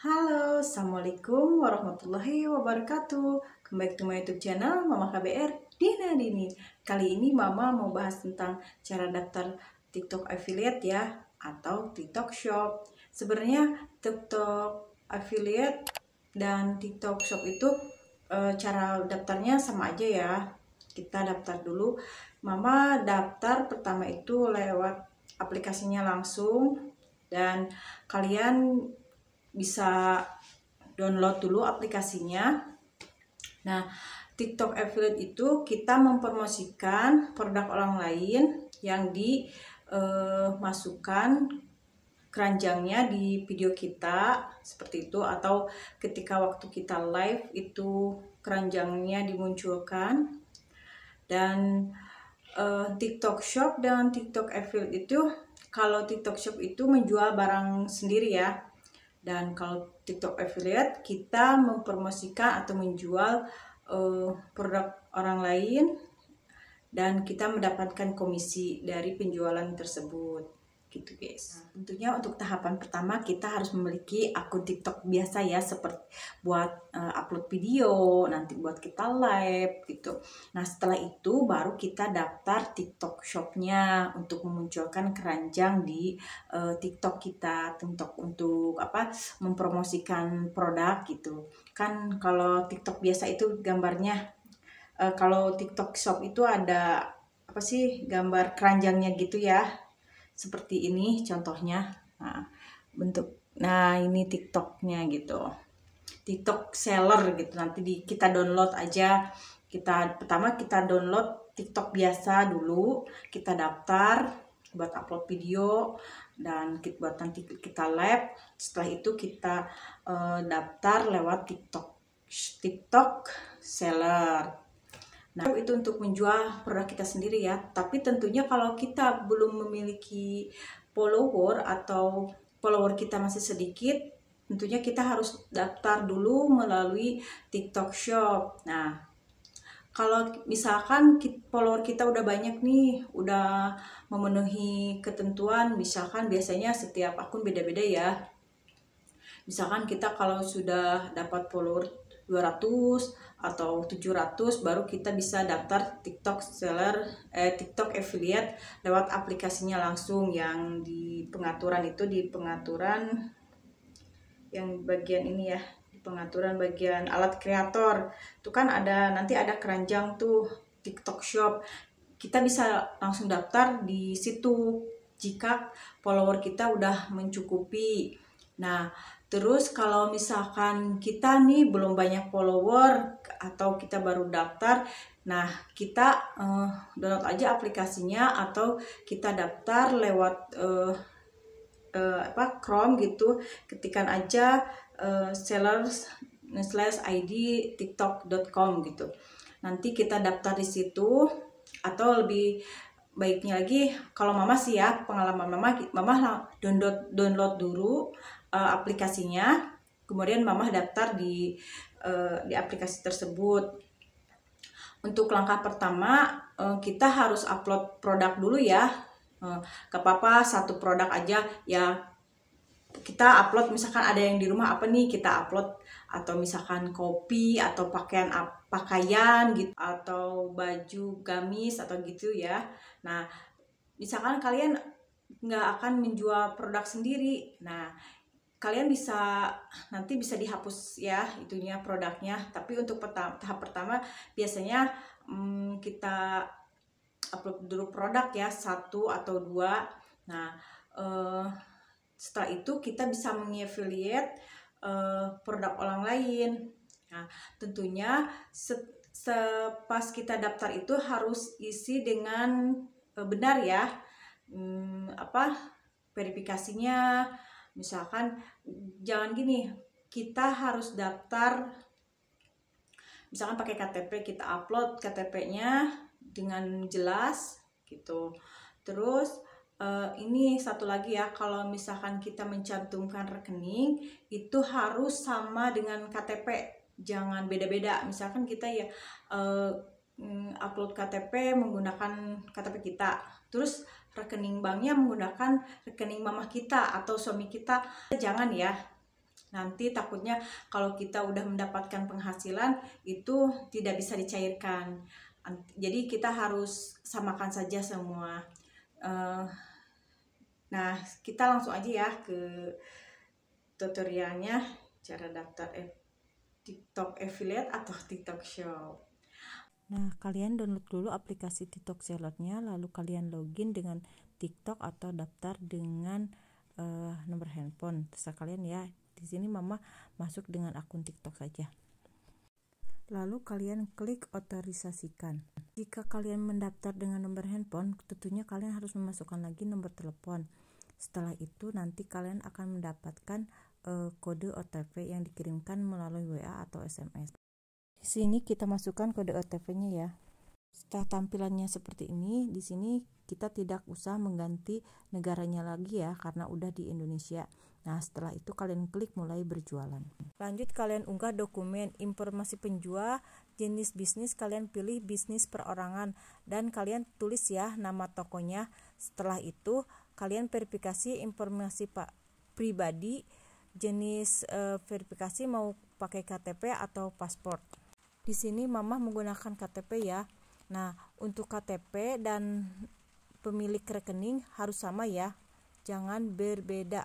Halo, Assalamualaikum warahmatullahi wabarakatuh Kembali ke my youtube channel Mama KBR Dina Dini Kali ini Mama mau bahas tentang cara daftar TikTok Affiliate ya Atau TikTok Shop Sebenarnya TikTok Affiliate dan TikTok Shop itu e, cara daftarnya sama aja ya Kita daftar dulu Mama daftar pertama itu lewat aplikasinya langsung dan kalian bisa download dulu aplikasinya. Nah, TikTok affiliate itu kita mempromosikan produk orang lain yang dimasukkan eh, keranjangnya di video kita seperti itu atau ketika waktu kita live itu keranjangnya dimunculkan dan eh, TikTok Shop dan TikTok affiliate itu kalau TikTok Shop itu menjual barang sendiri ya dan kalau TikTok affiliate kita mempromosikan atau menjual uh, produk orang lain dan kita mendapatkan komisi dari penjualan tersebut gitu guys. Nah, tentunya untuk tahapan pertama kita harus memiliki akun TikTok biasa ya seperti buat uh, upload video, nanti buat kita live gitu. Nah, setelah itu baru kita daftar TikTok shopnya untuk memunculkan keranjang di uh, TikTok kita, TikTok untuk apa? mempromosikan produk gitu. Kan kalau TikTok biasa itu gambarnya uh, kalau TikTok shop itu ada apa sih gambar keranjangnya gitu ya seperti ini contohnya nah, bentuk nah ini tiktoknya gitu tiktok seller gitu nanti di, kita download aja kita pertama kita download tiktok biasa dulu kita daftar buat upload video dan kita, buat nanti kita lab setelah itu kita uh, daftar lewat tiktok tiktok seller Nah, itu untuk menjual produk kita sendiri ya. Tapi tentunya kalau kita belum memiliki follower atau follower kita masih sedikit, tentunya kita harus daftar dulu melalui TikTok Shop. Nah, kalau misalkan follower kita udah banyak nih, udah memenuhi ketentuan, misalkan biasanya setiap akun beda-beda ya. Misalkan kita kalau sudah dapat follower 200 atau 700 baru kita bisa daftar TikTok seller eh, TikTok affiliate lewat aplikasinya langsung yang di pengaturan itu di pengaturan yang bagian ini ya pengaturan bagian alat kreator itu kan ada nanti ada keranjang tuh TikTok shop kita bisa langsung daftar di situ jika follower kita udah mencukupi. Nah, Terus kalau misalkan kita nih belum banyak follower atau kita baru daftar, nah kita uh, download aja aplikasinya atau kita daftar lewat uh, uh, apa Chrome gitu, ketikan aja uh, sellers slash id tiktok.com gitu. Nanti kita daftar di situ atau lebih baiknya lagi kalau mama sih ya pengalaman mama mama download download dulu uh, aplikasinya kemudian mama daftar di uh, di aplikasi tersebut untuk langkah pertama uh, kita harus upload produk dulu ya uh, ke apa satu produk aja ya kita upload misalkan ada yang di rumah apa nih kita upload atau misalkan kopi atau pakaian pakaian gitu atau baju gamis atau gitu ya. Nah, misalkan kalian nggak akan menjual produk sendiri. Nah, kalian bisa nanti bisa dihapus ya itunya produknya. Tapi untuk pertama, tahap pertama biasanya hmm, kita upload dulu produk ya satu atau dua. Nah, eh, setelah itu kita bisa mengaffiliate uh, produk orang lain. Nah, tentunya pas kita daftar itu harus isi dengan uh, benar ya. Hmm, apa verifikasinya misalkan jangan gini, kita harus daftar misalkan pakai KTP kita upload KTP-nya dengan jelas gitu. Terus Eh, ini satu lagi ya, kalau misalkan kita mencantumkan rekening itu harus sama dengan KTP, jangan beda-beda. Misalkan kita ya uh, upload KTP menggunakan KTP kita, terus rekening banknya menggunakan rekening mamah kita atau suami kita, jangan ya. Nanti takutnya kalau kita udah mendapatkan penghasilan itu tidak bisa dicairkan. Jadi kita harus samakan saja semua uh, nah kita langsung aja ya ke tutorialnya cara daftar eh, TikTok affiliate atau TikTok shop Nah, kalian download dulu aplikasi TikTok show-nya lalu kalian login dengan TikTok atau daftar dengan uh, nomor handphone terserah kalian ya. Di sini Mama masuk dengan akun TikTok saja lalu kalian klik otorisasikan. Jika kalian mendaftar dengan nomor handphone, tentunya kalian harus memasukkan lagi nomor telepon. Setelah itu nanti kalian akan mendapatkan uh, kode OTP yang dikirimkan melalui WA atau SMS. Di sini kita masukkan kode OTP-nya ya. Setelah tampilannya seperti ini, di sini kita tidak usah mengganti negaranya lagi ya karena udah di Indonesia. Nah, setelah itu kalian klik mulai berjualan. Lanjut kalian unggah dokumen informasi penjual, jenis bisnis kalian pilih bisnis perorangan dan kalian tulis ya nama tokonya. Setelah itu kalian verifikasi informasi Pak pribadi, jenis e, verifikasi mau pakai KTP atau paspor. Di sini mama menggunakan KTP ya. Nah, untuk KTP dan pemilik rekening harus sama ya. Jangan berbeda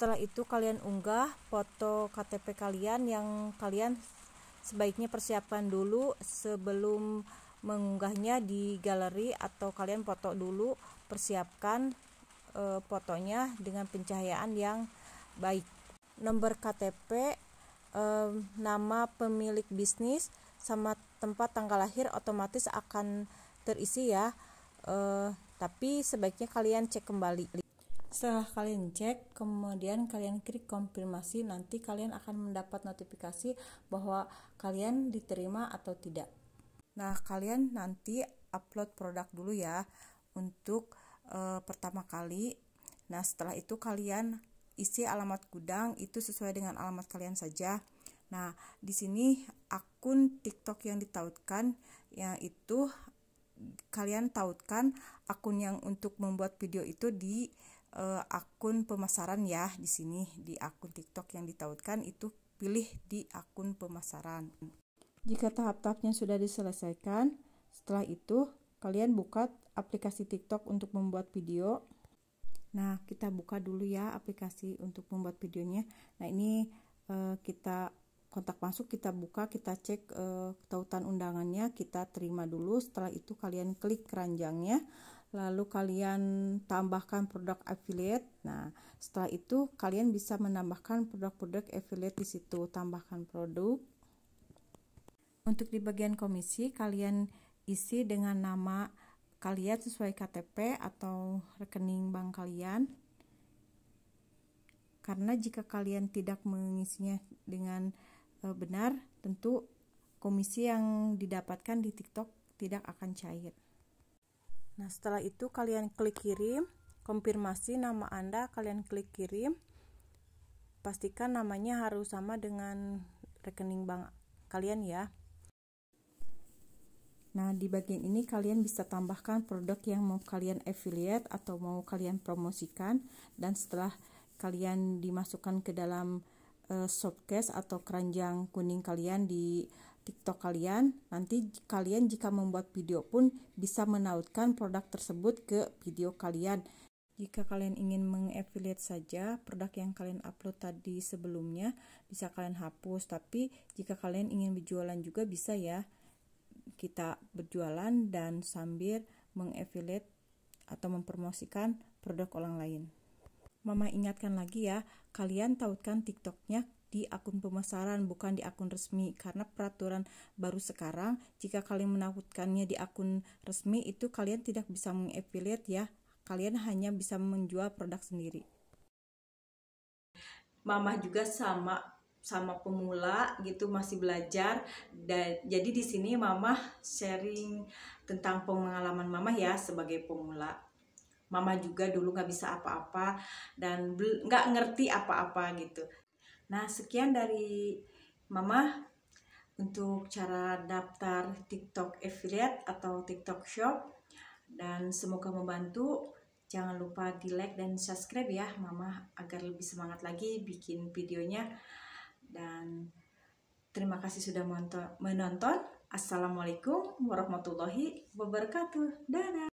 setelah itu kalian unggah foto KTP kalian yang kalian sebaiknya persiapkan dulu sebelum mengunggahnya di galeri atau kalian foto dulu persiapkan e, fotonya dengan pencahayaan yang baik. Nomor KTP, e, nama pemilik bisnis sama tempat tanggal lahir otomatis akan terisi ya. E, tapi sebaiknya kalian cek kembali. Setelah kalian cek, kemudian kalian klik konfirmasi, nanti kalian akan mendapat notifikasi bahwa kalian diterima atau tidak. Nah, kalian nanti upload produk dulu ya untuk e, pertama kali. Nah, setelah itu kalian isi alamat gudang itu sesuai dengan alamat kalian saja. Nah, di sini akun TikTok yang ditautkan yaitu kalian tautkan akun yang untuk membuat video itu di uh, akun pemasaran ya di sini di akun TikTok yang ditautkan itu pilih di akun pemasaran. Jika tahap-tahapnya sudah diselesaikan, setelah itu kalian buka aplikasi TikTok untuk membuat video. Nah, kita buka dulu ya aplikasi untuk membuat videonya. Nah, ini uh, kita kontak masuk, kita buka, kita cek uh, tautan undangannya, kita terima dulu. Setelah itu kalian klik keranjangnya lalu kalian tambahkan produk affiliate. Nah, setelah itu kalian bisa menambahkan produk-produk affiliate di situ, tambahkan produk. Untuk di bagian komisi kalian isi dengan nama kalian sesuai KTP atau rekening bank kalian. Karena jika kalian tidak mengisinya dengan e, benar, tentu komisi yang didapatkan di TikTok tidak akan cair. Nah, setelah itu kalian klik kirim, konfirmasi nama Anda, kalian klik kirim. Pastikan namanya harus sama dengan rekening bank kalian ya. Nah, di bagian ini kalian bisa tambahkan produk yang mau kalian affiliate atau mau kalian promosikan dan setelah kalian dimasukkan ke dalam uh, eh, shopcase atau keranjang kuning kalian di TikTok kalian. Nanti kalian jika membuat video pun bisa menautkan produk tersebut ke video kalian. Jika kalian ingin mengaffiliate saja produk yang kalian upload tadi sebelumnya bisa kalian hapus, tapi jika kalian ingin berjualan juga bisa ya. Kita berjualan dan sambil mengaffiliate atau mempromosikan produk orang lain. Mama ingatkan lagi ya, kalian tautkan TikToknya di akun pemasaran bukan di akun resmi karena peraturan baru sekarang jika kalian menakutkannya di akun resmi itu kalian tidak bisa mengaffiliate ya kalian hanya bisa menjual produk sendiri Mama juga sama sama pemula gitu masih belajar dan jadi di sini mama sharing tentang pengalaman mama ya sebagai pemula mama juga dulu nggak bisa apa-apa dan nggak ngerti apa-apa gitu Nah, sekian dari Mama untuk cara daftar TikTok affiliate atau TikTok shop dan semoga membantu. Jangan lupa di like dan subscribe ya Mama agar lebih semangat lagi bikin videonya. Dan terima kasih sudah menonton. Assalamualaikum warahmatullahi wabarakatuh. Dadah.